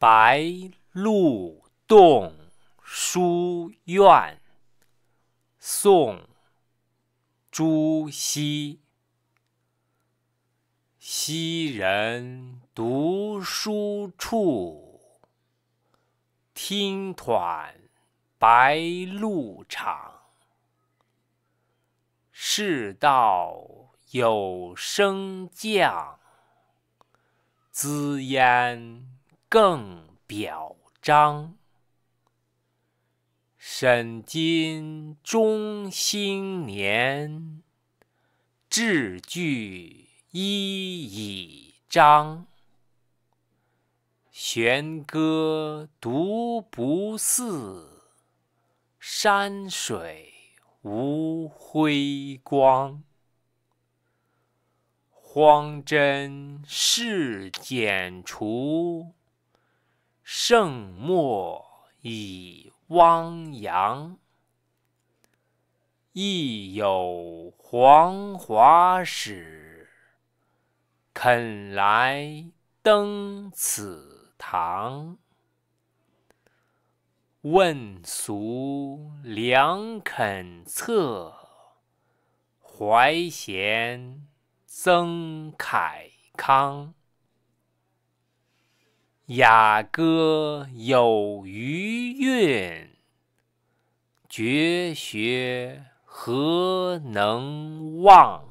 白鹿洞书院，宋·朱熹。昔人读书处，听短白鹿场。世道有升降，滋焉。更表彰，沈今中新年，志句一以彰。玄歌独不似，山水无辉光。荒榛事剪除。胜末以汪洋，亦有黄华使肯来登此堂？问俗良肯侧怀贤曾凯康。雅歌有余韵，绝学何能忘？